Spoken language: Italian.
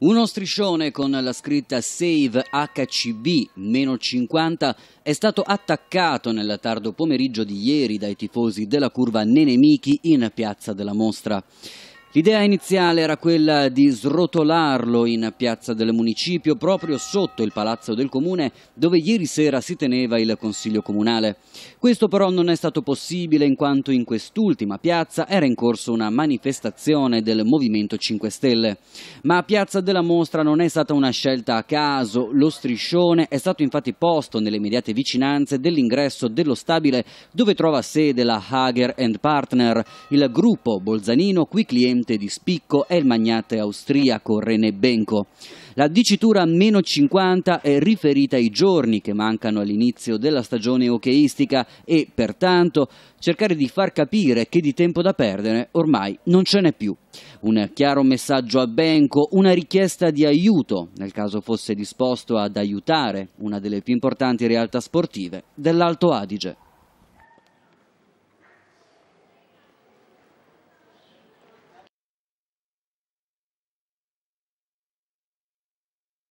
Uno striscione con la scritta Save HCB-50 è stato attaccato nel tardo pomeriggio di ieri dai tifosi della curva Nenemichi in piazza della mostra. L'idea iniziale era quella di srotolarlo in piazza del municipio, proprio sotto il palazzo del comune, dove ieri sera si teneva il consiglio comunale. Questo però non è stato possibile in quanto in quest'ultima piazza era in corso una manifestazione del Movimento 5 Stelle. Ma Piazza della Mostra non è stata una scelta a caso, lo striscione è stato infatti posto nelle immediate vicinanze dell'ingresso dello stabile dove trova sede la Hager Partner, il gruppo bolzanino cui clienti dirigente di spicco è il magnate austriaco René Benko. La dicitura meno 50 è riferita ai giorni che mancano all'inizio della stagione hockeistica e, pertanto, cercare di far capire che di tempo da perdere ormai non ce n'è più. Un chiaro messaggio a Benko, una richiesta di aiuto, nel caso fosse disposto ad aiutare una delle più importanti realtà sportive dell'Alto Adige.